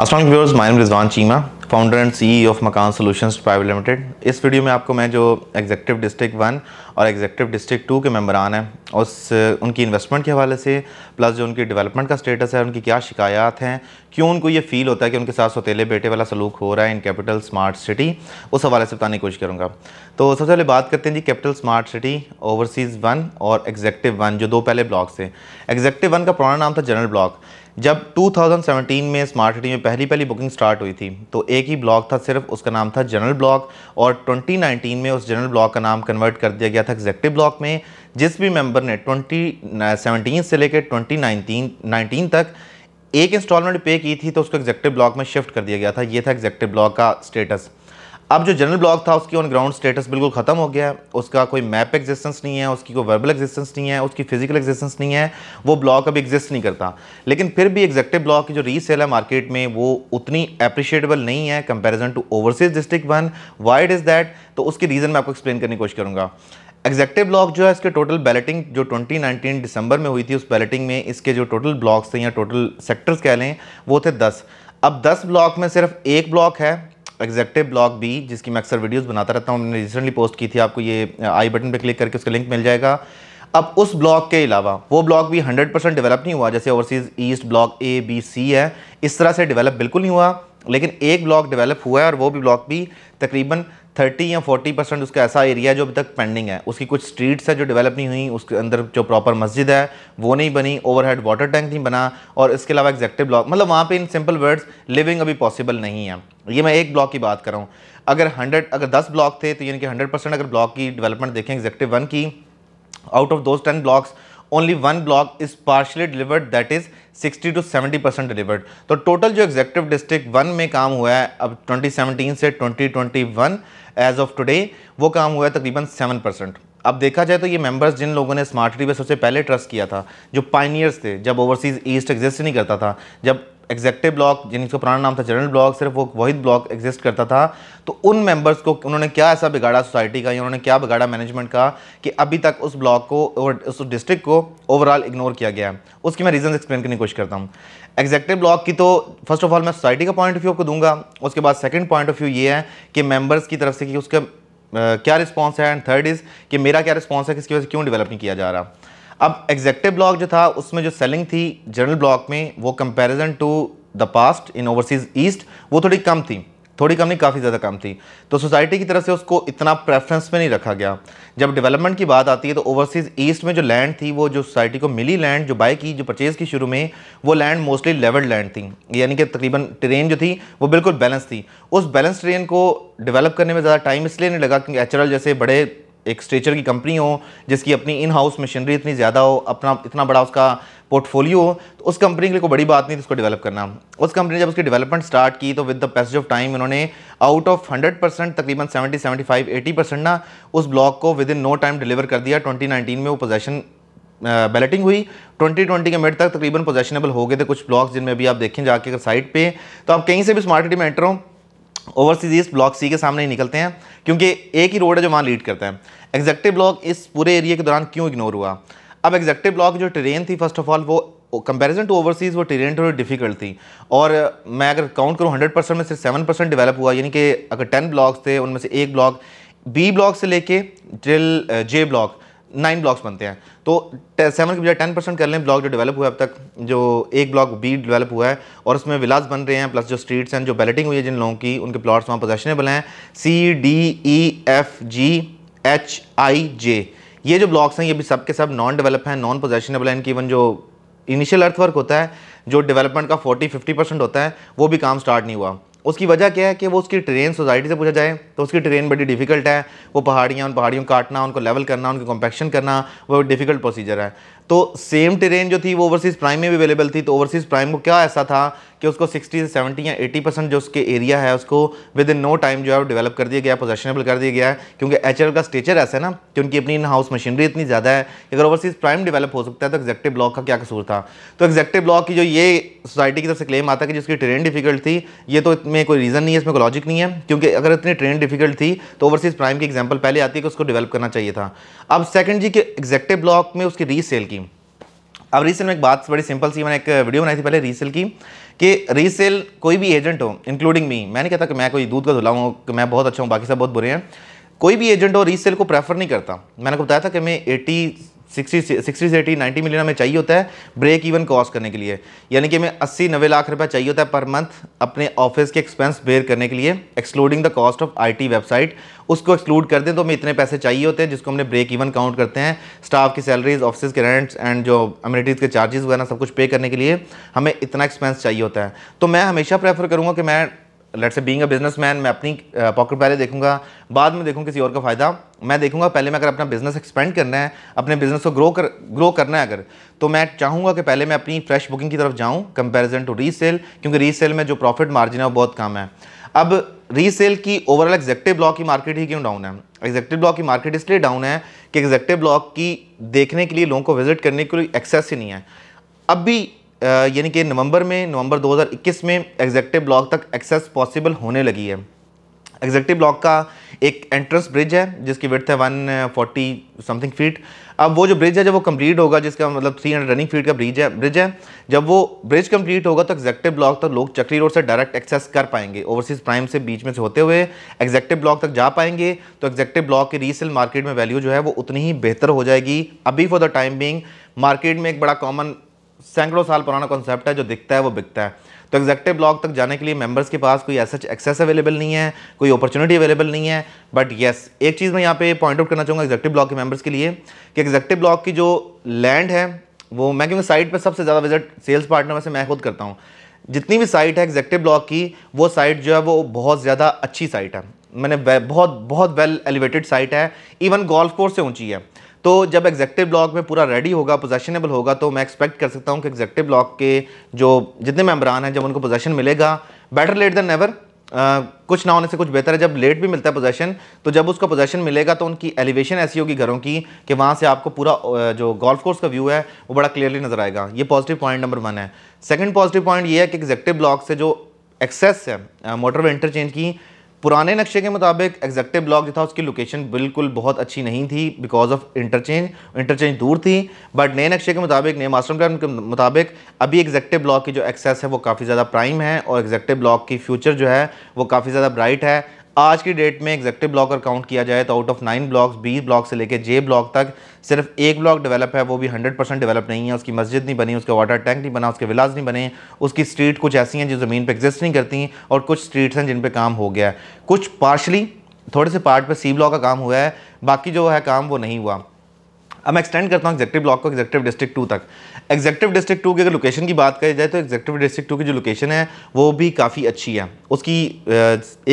Aslam viewers माइन Rizwan Cheema founder and CE of Makaan solution private limited इस video में आपको मैं जो एग्जेक्टिव डिस्ट्रिक्ट वन और एग्जेक्टिव डिस्ट्रिक्ट टू के मेम्बरान हैं उस उनकी इन्वेस्टमेंट के हवाले से प्लस जो उनकी डेवलपमेंट का स्टेटस है उनकी क्या शिकायत हैं क्यों उनको ये फील होता है कि उनके साथ सतीले बेटे वाला सलूक हो रहा है इन कैपिटल स्मार्ट सिटी उस हवाले से बताने की कोशिश करूँगा तो सबसे पहले बात करते हैं G capital smart city overseas one और एग्जेक्टिव वन जो दो पहले ब्लॉक थे एग्जेक्टिव वन का पुराना नाम था जनरल ब्लॉक जब 2017 में स्मार्ट सिटी में पहली पहली बुकिंग स्टार्ट हुई थी तो एक ही ब्लॉक था सिर्फ उसका नाम था जनरल ब्लॉक और 2019 में उस जनरल ब्लॉक का नाम कन्वर्ट कर दिया गया था एग्जेक्टिव ब्लॉक में जिस भी मेंबर ने 2017 से लेकर 2019 19 तक एक इंस्टॉलमेंट पे की थी तो उसको एग्जेक्टिव ब्लॉक में शिफ्ट कर दिया गया था ये था एग्जेक्टिव ब्लॉक का स्टेटस अब जो जनरल ब्लॉक था उसकी ऑन ग्राउंड स्टेटस बिल्कुल ख़त्म हो गया है उसका कोई मैप एग्जिस्टेंस नहीं है उसकी कोई वर्बल एग्जिस्टेंस नहीं है उसकी फिजिकल एग्जिस्टेंस नहीं है वो ब्लॉक अब एग्जिस्ट नहीं करता लेकिन फिर भी एग्जेक्टिव ब्लॉक की जो रीसेल है मार्केट में वो उतनी अप्रिशिएटेबल नहीं है comparison to overseas district one why is that तो उसकी रीज़न मैं आपको एक्सप्लेन करने की कोशिश करूँगा एग्जेक्टिव ब्लॉक जो है इसके टोटल बैलेटिंग जो 2019 दिसंबर में हुई थी उस बैलेटिंग में इसके जो टोटल ब्लॉक्स थे या टोटल सेक्टर्स कह लें वो थे दस अब दस ब्लॉक में सिर्फ एक ब्लॉक है एग्जेक्टिव ब्लॉग भी जिसकी मैं अक्सर वीडियोज़ बनाता रहता हूँ उन्होंने रिसेंटली पोस्ट की थी आपको ये आई बटन पे क्लिक करके उसका लिंक मिल जाएगा अब उस ब्लॉक के अलावा वो ब्लॉक भी 100 परसेंट डेवलप नहीं हुआ जैसे overseas east block A B C है इस तरह से डेवलप बिल्कुल नहीं हुआ लेकिन एक ब्लॉक डेवलप हुआ है और वो भी ब्लॉक भी तकरीबन थर्टी या फोर्टी परसेंट उसका ऐसा एरिया है जो अभी तक पेंडिंग है उसकी कुछ स्ट्रीट्स है जो डेवलप नहीं हुई उसके अंदर जो प्रॉपर मस्जिद है वो नहीं बनी ओवरहेड वाटर टैंक नहीं बना और इसके अलावा एग्जेक्टिव ब्लॉक मतलब वहाँ पे इन सिंपल वर्ड्स लिविंग अभी पॉसिबल नहीं है ये मैं एक ब्लॉक की बात कर रहा हूँ अगर हंड्रेड अगर दस ब्लॉक थे तो यानी कि हंड्रेड परसेंट अगर ब्लॉक की डेवलपमेंट देखें एग्जैक्टिव वन की out of those ten blocks only one block is partially delivered that is 60 to 70 percent delivered तो टोटल जो एग्जेक्टिव डिस्ट्रिक्ट वन में काम हुआ है अब 2017 से 2021 एज ऑफ टुडे वो काम हुआ है तकरीबन 7 परसेंट अब देखा जाए तो ये मेंबर्स जिन लोगों ने स्मार्ट सिटी पे सबसे पहले ट्रस्ट किया था जो पाइनियर्स थे जब ओवरसीज़ ईस्ट एग्जिस्ट नहीं करता था जब एग्जेक्टिव ब्लॉक जिनका पुराना नाम था जनरल ब्लॉक सिर्फ वो वही ब्लॉक एग्जिस्ट करता था तो उन मेंबर्स को उन्होंने क्या ऐसा बिगाड़ा सोसाइटी का या उन्होंने क्या बिगाड़ा मैनेजमेंट का कि अभी तक उस ब्लॉक को और उस डिस्ट्रिक्ट को ओवरऑल इग्नोर किया गया है उसकी मैं रीज़न एक्सप्लेन करने की कोशिश करता हूँ एग्जेक्टिव ब्लॉक की तो फर्स्ट ऑफ ऑल मैं सोसाइटी का पॉइंट ऑफ व्यू आपको दूंगा उसके बाद सेकेंड पॉइंट ऑफ व्यू ये है कि मेम्बर्स की तरफ से कि उसका क्या रिस्पॉन्स है एंड थर्ड इज़ कि मेरा क्या रिस्पॉन्स है किसकी वजह से क्यों डेवलप नहीं किया जा रहा अब एग्जेक्टिव ब्लॉक जो था उसमें जो सेलिंग थी जनरल ब्लॉक में वो comparison to the past in overseas east वो थोड़ी कम थी थोड़ी कम नहीं काफ़ी ज़्यादा कम थी तो सोसाइटी की तरफ से उसको इतना प्रेफरेंस में नहीं रखा गया जब डेवलपमेंट की बात आती है तो ओवरसीज़ ईस्ट में जो लैंड थी वो जो सोसाइटी को मिली लैंड जो बाई की जो परचेज़ की शुरू में वो लैंड मोस्टली लेवल लैंड थी यानी कि तकरीबन ट्रेन जो थी वो बिल्कुल बैलेंस थी उस बैलेंस ट्रेन को डेवलप करने में ज़्यादा टाइम इसलिए नहीं लगा क्योंकि एचरल जैसे बड़े एक स्ट्रेचर की कंपनी हो जिसकी अपनी इन हाउस मशीनरी इतनी ज़्यादा हो अपना इतना बड़ा उसका पोर्टफोलियो हो तो उस कंपनी के लिए कोई बड़ी बात नहीं थी उसको डेवलप करना उस कंपनी ने जब उसकी डेवलपमेंट स्टार्ट की तो with the passage of time इन्होंने आउट ऑफ 100 परसेंट तकरीबन 70 फाइव एटी परसेंट ना उस ब्लॉक को within no time deliver कर दिया 2019 में वो पोजेशन बैलेटिंग हुई 2020 के मिड तक तकरीबन पोजेशनेबल हो गए थे कुछ ब्लॉक्स जिनमें अभी आप देखें जाके अगर साइट पे तो आप कहीं से भी स्मार्ट सिटी में एंटर हो ओवरसीज इस ब्लॉक सी के सामने ही निकलते हैं क्योंकि एक ही रोड है जो वहाँ लीड करता है एग्जैक्टिव ब्लॉक इस पूरे एरिया के दौरान क्यों इग्नोर हुआ अब एग्जैक्टिव ब्लॉक जो ट्रेन थी फर्स्ट ऑफ ऑल वो कंपैरिजन टू ओवरसीज़ वो टेरेन थोड़ी डिफिकल्ट थी और मैं अगर काउंट करूँ हंड्रेड परसेंट में सिर्फ सेवन परसेंट डिवेलप हुआ यानी कि अगर टेन ब्लॉक्स थे उनमें से एक ब्लॉक बी ब्लॉक से लेके ड्रिल जे ब्लॉक नाइन ब्लॉक्स बनते हैं तो सेवन के बजाय टेन परसेंट कर लें ब्लॉक जो डेवलप हुआ है अब तक जो एक ब्लॉक बी डेवलप हुआ है और उसमें विलास बन रहे हैं प्लस जो स्ट्रीट्स हैं जो बैलेटिंग हुई है जिन लोगों की उनके प्लॉट्स वहाँ पोजेशनेबल हैं C D E F G H I J ये जो ब्लॉक्स हैं ये भी सब के सब नॉन डेवलप हैं नॉन पोजेशनेबल हैं इनकी इवन जो इनिशियल अर्थवर्क होता है जो डेवलपमेंट का 40-50 परसेंट होता है वो भी काम स्टार्ट नहीं हुआ उसकी वजह क्या है कि वो उसकी ट्रेन सोसाइटी से पूछा जाए तो उसकी ट्रेन बड़ी डिफ़िकल्ट है वो पहाड़ियाँ उन पहाड़ियों को काटना उनको लेवल करना उनको कॉम्पेक्शन करना वो डिफ़िकल्ट प्रोसीजर है तो सेम ट्रेन जो थी वो ओवरसीज़ प्राइम में भी अवेलेबल थी तो ओवरसीज़ प्राइम को क्या ऐसा था कि उसको 60 70 या 80 परसेंट जो उसके एरिया है उसको विद इन नो टाइम जो है डेवलप कर दिया गया पोजेशनेबल कर दिया गया है क्योंकि एच का स्टेचर ऐसा है ना कि उनकी अपनी इन हाउस मशीनरी इतनी ज़्यादा है अगर ओवरसीज़ प्राइम डेवलप हो सकता है तो एग्जेक्टिव ब्लॉक का क्या कसूर था तो एग्जेक्टिव ब्लॉक की जो ये सोसाइटी की तरफ से क्लेम आता है कि जिसकी ट्रेन डिफिकल्ट थी ये तो इतने कोई रीज़न नहीं है इसमें कोई लॉजिक नहीं है क्योंकि अगर इतनी ट्रेन डिफिकल्ट थी तो ओवरसीज़ प्राइम की एग्जाम्पल पहले आती है कि उसको डेवलप करना चाहिए था अब सेकेंड जी के एग्जेक्टिव ब्लॉक में उसकी रीसेल की अब रीसेल में एक बात बड़ी सिंपल सी मैंने एक वीडियो बनाई थी पहले रीसेल की कि रीसेल कोई भी एजेंट हो इंक्लूडिंग मी मैं नहीं कहता कि मैं कोई दूध का धुला हूँ कि मैं बहुत अच्छा हूँ बाकी सब बहुत बुरे हैं कोई भी एजेंट और रीसेल को प्रेफर नहीं करता मैंने आपको बताया था कि हमें एटी सिक्सटी सिक्सटी से एटी नाइन्टी मिलियन हमें चाहिए होता है ब्रेक इवन कॉस्ट करने के लिए यानी कि हमें अस्सी नब्बे लाख रुपया चाहिए होता है पर मंथ अपने ऑफिस के एक्सपेंस बेयर करने के लिए excluding the cost of the website उसको एक्सक्लूड कर दें तो हमें इतने पैसे चाहिए होते हैं जिसको हमने ब्रेक इवन काउंट करते हैं स्टाफ की सैलरीज ऑफिस के रेंट्स एंड जो अम्यूनिटीज़ के चार्जेस वगैरह सब कुछ पे करने के लिए हमें इतना एक्सपेंस चाहिए होता है तो मैं हमेशा प्रेफर करूँगा कि मैं लेट से बीइंग अ बिजनेसमैन मैं अपनी पॉकेट पहले देखूंगा बाद में देखूँ किसी और का फ़ायदा मैं देखूंगा पहले मैं अगर अपना बिज़नेस एक्सपेंड करना है अपने बिज़नेस को ग्रो कर ग्रो करना है अगर तो मैं चाहूँगा कि पहले मैं अपनी फ्रेश बुकिंग की तरफ जाऊँ कंपेरिजन टू रीसेल क्योंकि रीसेल में जो प्रॉफिट मार्जिन है वो बहुत कम है अब रीसेल की ओवरऑल एग्जेक्टिव ब्लॉक की मार्केट ही क्यों डाउन है एग्जेक्टिव ब्लॉक की मार्केट इसलिए डाउन है कि एग्जेक्टिव ब्लॉक की देखने के लिए लोगों को विजिट करने के लिए एक्सेस ही नहीं है अब भी यानी कि नवंबर में नवंबर 2021 में एग्जेक्टिव ब्लॉक तक एक्सेस पॉसिबल होने लगी है एग्जेक्टिव ब्लॉक का एक एंट्रेंस ब्रिज है जिसकी विर्थ है 140 समथिंग फीट अब वो जो ब्रिज है जब वो कंप्लीट होगा जिसका मतलब 300 रनिंग फीट का ब्रिज है ब्रिज है जब वो ब्रिज कंप्लीट होगा तो एग्जेक्टिव ब्लॉक तक लोग चक्री रोड से डायरेक्ट एक्सेस कर पाएंगे ओवरसीज प्राइम से बीच में से होते हुए एग्जेक्टिव ब्लॉक तक जा पाएंगे तो एग्जेक्टिव ब्लॉक की रीसेल मार्केट में वैल्यू जो है वो उतनी ही बेहतर हो जाएगी अभी for the time being market में एक बड़ा कॉमन सैकड़ों साल पुराना कॉन्सेप्ट है जो दिखता है वो बिकता है तो एग्जैक्टिव ब्लॉक तक जाने के लिए मेंबर्स के पास कोई ऐसा एक्सेस अवेलेबल नहीं है कोई अपॉर्चुनिटी अवेलेबल नहीं है बट येस yes, एक चीज़ मैं यहाँ पे पॉइंट आउट करना चाहूँगा एग्जैक्टिव ब्लॉक के मेंबर्स के लिए कि एग्जैक्टिव ब्लॉक की जो लैंड है वो मैं क्योंकि साइट पर सबसे ज़्यादा विजिट सेल्स पार्टनर में से मैं खुद करता हूँ जितनी भी साइट है एग्जैक्टिव ब्लॉक की वो साइट जो है वो बहुत ज़्यादा अच्छी साइट है मैंने बहुत बहुत वेल एलिवेटेड साइट है इवन गोल्फ कोर्स से ऊँची है तो जब एग्जेक्टिव ब्लॉक में पूरा रेडी होगा पोजेशनेबल होगा तो मैं एक्सपेक्ट कर सकता हूँ कि एग्जेक्टिव ब्लॉक के जो जितने मेम्बरान हैं जब उनको पोजेशन मिलेगा बेटर लेट दैन नेवर कुछ ना होने से कुछ बेहतर है जब लेट भी मिलता है पोजेशन तो जब उसका पोजेशन मिलेगा तो उनकी एलिवेशन ऐसी होगी घरों की कि वहाँ से आपको पूरा जो गोल्फ कोर्स का व्यू है वो बड़ा क्लियरली नज़र आएगा ये पॉजिटिव पॉइंट नंबर वन है सेकंड पॉजिटिव पॉइंट ये है कि एग्जेक्टिव ब्लॉक से जो एक्सेस है मोटरवे इंटरचेंज की पुराने नक्शे के मुताबिक एग्जेक्टिव ब्लॉक जो था उसकी लोकेशन बिल्कुल बहुत अच्छी नहीं थी बिकॉज ऑफ इंटरचेंज इंटरचेंज दूर थी बट नए नक्शे के मुताबिक नए मास्टर प्लान के मुताबिक अभी एग्जेक्टिव ब्लॉक की जो एक्सेस है वो काफ़ी ज़्यादा प्राइम है और एग्जेक्टिव ब्लॉक की फ्यूचर जो है वो काफ़ी ज़्यादा ब्राइट है आज की डेट में एग्जेक्टिव ब्लॉक अगर काउंट किया जाए तो आउट ऑफ नाइन ब्लॉक्स बीस ब्लॉक से लेकर जे ब्लॉक तक सिर्फ एक ब्लॉक डेवलप है वो भी हंड्रेड परसेंट डेवलप नहीं है उसकी मस्जिद नहीं बनी उसका वाटर टैंक नहीं बना उसके विलाज नहीं बने उसकी स्ट्रीट कुछ ऐसी हैं जो ज़मीन पर एग्जिस्ट नहीं करती हैं और कुछ स्ट्रीट्स हैं जिन पर काम हो गया है कुछ पार्शली थोड़े से पार्ट पर सी ब्लॉक का काम हुआ है बाकी जो है काम वो नहीं हुआ अब मैं एक्सटेंड करता हूँ एग्जेक्टिव ब्लॉक को एग्जेक्टिव डिस्ट्रिक्ट टू तक एग्जेक्टिव डिस्ट्रिक्ट टू की अगर लोकेशन की बात करी जाए तो एग्जेक्टिव डिस्ट्रिक्ट टू की जो लोकेशन है वो भी काफ़ी अच्छी है उसकी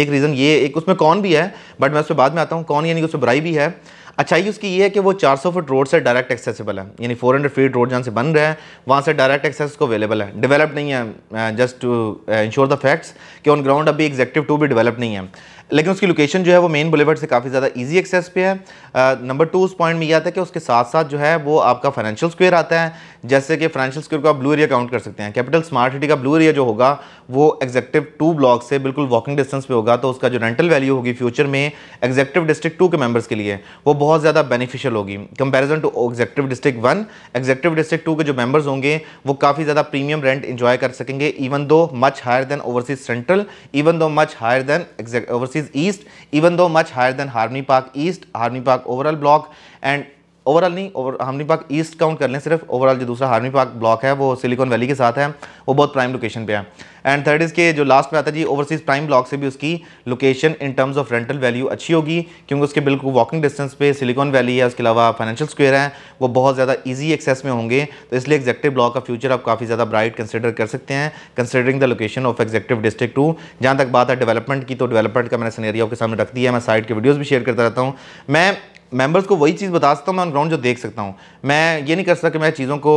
एक रीज़न ये एक उसमें कौन भी है बट मैं उस पर बाद में आता हूँ कौन यानी कि उसमें बुराई भी है अच्छाई उसकी ये है कि वो 400 फुट रोड से डायरेक्ट एक्सेसिबल है यानी 400 फीट रोड जहाँ से बन रहा है वहाँ से डायरेक्ट एक्सेस को अवेलेबल है डेवलप नहीं है just to ensure the facts कि ऑन ग्राउंड अभी एग्जेक्टिव टू भी डेवलप नहीं है लेकिन उसकी लोकेशन जो है वो मेन बुलेवर्ड से काफ़ी ज़्यादा ईजी एक्सेस पे है नंबर टू उस पॉइंट में ये आता है कि उसके साथ साथ जो है वो आपका फाइनेंशियल स्क्वेयर आता है जैसे कि फाइनेंशियल स्क्वेयर को आप ब्लू एरिया काउंट कर सकते हैं कैपिटल स्मार्ट सिटी का ब्लू एरिया जो होगा वो एग्जेक्टिव टू ब्लॉक से बिल्कुल वॉकिंग डिस्टेंस पर होगा तो उसका जो रेंटल वैल्यू होगी फ्यूचर में एग्जेक्टिव डिस्ट्रिक्ट टू के मेम्बर्स के लिए वो बहुत ज़्यादा बेनिफिशियल होगी comparison to executive district one executive district two के जो मेम्बर्स होंगे वो काफ़ी ज़्यादा प्रीमियम रेंट इन्जॉय कर सकेंगे even though much higher than overseas central even though much higher than overseas versus East even though much higher than Harmony Park East, Harmony Park overall block and overall नहीं over हार्मी park east count कर लें सिर्फ overall जो दूसरा army park block है वो silicon valley के साथ है वो बहुत प्राइम लोकेशन पे है एंड थर्ड इसके जो लास्ट में आता है जी ओवरसीज़ प्राइम ब्लॉक से भी उसकी location in terms of rental value अच्छी होगी क्योंकि उसके बिल्कुल वॉकिंग डिस्टेंस पे सिलिकॉन वैली है उसके अलावा फाइनेंशियल स्क्वेयर है वो बहुत ज़्यादा ईजी एक्सेस में होंगे तो इसलिए एग्जेक्टिव ब्लॉक का फ्यूचर आप काफ़ी ज़्यादा ब्राइट कंसिडर कर सकते हैं considering the location of executive district too जहाँ तक बात है डेवलपमेंट की तो डेवलपमेंट का मैंने सनेरिया आपके सामने रख दिया मैं साइड के वीडियोज़ भी शेयर करता रहता हूँ मैं मेंबर्स को वही चीज़ बता सकता हूँ मैं ऑन ग्राउंड जो देख सकता हूँ मैं ये नहीं कर सकता कि मैं चीज़ों को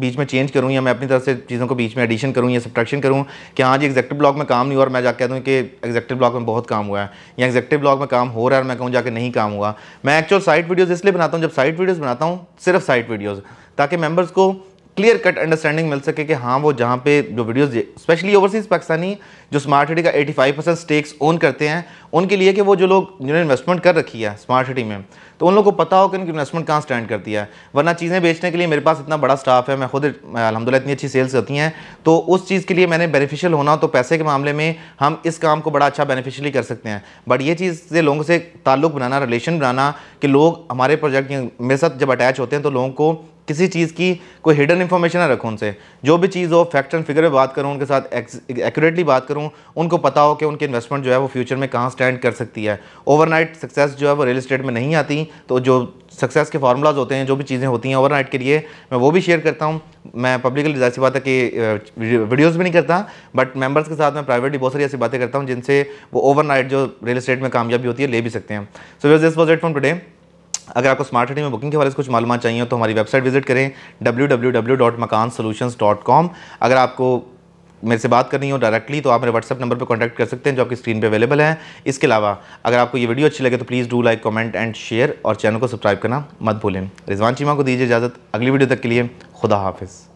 बीच में चेंज करूँ या मैं अपनी तरफ से चीज़ों को बीच में एडिशन करूँ या सब्ट्रैक्शन करूँ कि हाँ जी एग्जैक्टिव ब्लॉक में काम नहीं हुआ और मैं जाकर कह दूँ कि एग्जैक्टिव ब्लॉक में बहुत काम हुआ है या एग्जैक्टिव ब्लॉक में काम हो रहा है और मैं कहूँ जाकर नहीं काम हुआ मैं एक्चुअल साइट वीडियोज़ इसलिए बनाता हूँ जब साइट वीडियोज़ बनाता हूँ सिर्फ साइट वीडियोज़ ताकि मेम्बर्स को क्लियर कट अंडरस्टैंडिंग मिल सके कि हाँ वो जहाँ पे जो वीडियोस स्पेशली ओवरसीज पाकिस्तानी जो स्मार्ट सिटी का 85 परसेंट स्टेक्स ओन करते हैं उनके लिए कि वो जो लोग जिन्होंने इन्वेस्टमेंट कर रखी है स्मार्ट सिटी में तो उन लोगों को पता हो कि उनकी इन्वेस्टमेंट कहाँ स्टैंड करती है वरना चीज़ें बेचने के लिए मेरे पास इतना बड़ा स्टाफ है मैं खुद अलहमदिल्ला इतनी अच्छी सेल्स होती हैं तो उस चीज़ के लिए मैंने बेनिफिशियल होना तो पैसे के मामले में हम इस काम को बड़ा अच्छा बेनिफिशियली कर सकते हैं बट ये चीज़ से लोगों से ताल्लुक बनाना रिलेशन बनाना कि लोग हमारे प्रोजेक्ट मेरे साथ जब अटैच होते हैं तो लोगों को किसी चीज़ की कोई हिडन इन्फॉर्मेशन ना रखूँ उनसे जो भी चीज़ हो फैक्ट एंड फिगर में बात करूँ उनके साथ एक्यूरेटली बात करूँ उनको पता हो कि उनकी इन्वेस्टमेंट जो है वो फ्यूचर में कहाँ स्टैंड कर सकती है ओवरनाइट सक्सेस जो है वो रियल इस्टेट में नहीं आती तो जो सक्सेस के फार्मूलाज होते हैं जो भी चीज़ें होती हैं ओवरनाइट के लिए मैं वो भी शेयर करता हूँ मैं पब्लिकली जाहिर बात है कि वीडियोस भी नहीं करता बट मेंबर्स के साथ मैं प्राइवेटली बहुत सारी ऐसी बातें करता हूँ जिनसे वो ओवरनाइट जो रियल इस्टेट में कामयाबी होती है ले भी सकते हैं so this was it from today अगर आपको स्मार्ट सिटी में बुकिंग के बारे में कुछ मालूम चाहिए तो हमारी वेबसाइट विजिट करें डब्ल्यू अगर आपको मेरे से बात करनी हो डायरेक्टली तो आप मेरे व्हाट्सअप नंबर पर कॉन्टैक्ट कर सकते हैं जो आपकी स्क्रीन पे अवेलेबल है इसके अलावा अगर आपको ये वीडियो अच्छी लगे तो please do like comment and share और चैनल को सब्सक्राइब करना मत भूलें रिजवान चीमा को दीजिए इजाज़त अगली वीडियो तक के लिए खुदा हाफिज़